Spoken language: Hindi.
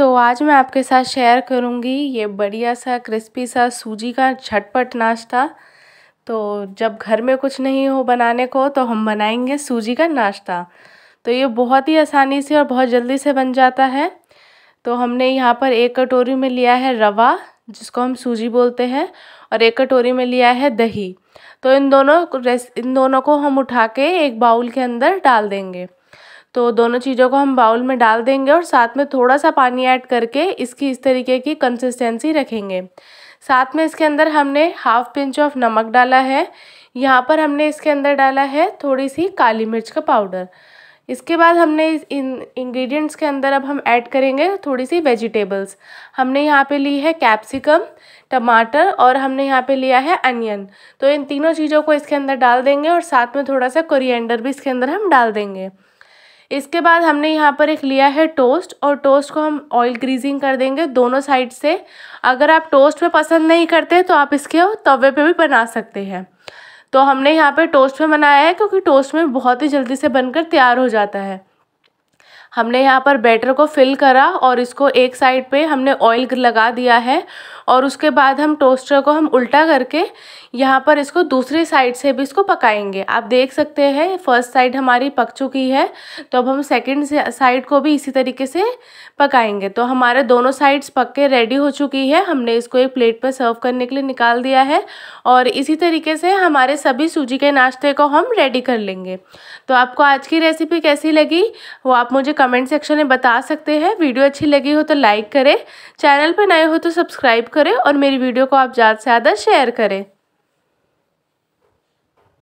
तो आज मैं आपके साथ शेयर करूँगी ये बढ़िया सा क्रिस्पी सा सूजी का झटपट नाश्ता तो जब घर में कुछ नहीं हो बनाने को तो हम बनाएंगे सूजी का नाश्ता तो ये बहुत ही आसानी से और बहुत जल्दी से बन जाता है तो हमने यहाँ पर एक कटोरी में लिया है रवा जिसको हम सूजी बोलते हैं और एक कटोरी में लिया है दही तो इन दोनों इन दोनों को हम उठा के एक बाउल के अंदर डाल देंगे तो दोनों चीज़ों को हम बाउल में डाल देंगे और साथ में थोड़ा सा पानी ऐड करके इसकी इस तरीके की कंसिस्टेंसी रखेंगे साथ में इसके अंदर हमने हाफ पिंच ऑफ नमक डाला है यहाँ पर हमने इसके अंदर डाला है थोड़ी सी काली मिर्च का पाउडर इसके बाद हमने इन इंग्रेडिएंट्स के अंदर अब हम ऐड करेंगे थोड़ी सी वेजिटेबल्स हमने यहाँ पे ली है कैप्सिकम टमाटर और हमने यहाँ पे लिया है अनियन तो इन तीनों चीज़ों को इसके अंदर डाल देंगे और साथ में थोड़ा सा कोरिएंडर भी इसके अंदर हम डाल देंगे इसके बाद हमने यहाँ पर एक लिया है टोस्ट और टोस्ट को हम ऑयल ग्रीजिंग कर देंगे दोनों साइड से अगर आप टोस्ट में पसंद नहीं करते तो आप इसके तवे पे भी बना सकते हैं तो हमने यहाँ पे टोस्ट में बनाया है क्योंकि टोस्ट में बहुत ही जल्दी से बनकर तैयार हो जाता है हमने यहाँ पर बैटर को फिल करा और इसको एक साइड पे हमने ऑयल लगा दिया है और उसके बाद हम टोस्टर को हम उल्टा करके यहाँ पर इसको दूसरी साइड से भी इसको पकाएंगे आप देख सकते हैं फर्स्ट साइड हमारी पक चुकी है तो अब हम सेकंड साइड को भी इसी तरीके से पकाएंगे तो हमारे दोनों साइड्स पक के रेडी हो चुकी है हमने इसको एक प्लेट पर सर्व करने के लिए निकाल दिया है और इसी तरीके से हमारे सभी सूजी के नाश्ते को हम रेडी कर लेंगे तो आपको आज की रेसिपी कैसी लगी वो आप मुझे कमेंट सेक्शन में बता सकते हैं वीडियो अच्छी लगी हो तो लाइक करें चैनल पर नए हो तो सब्सक्राइब करें करें और मेरी वीडियो को आप ज़्यादा से ज़्यादा शेयर करें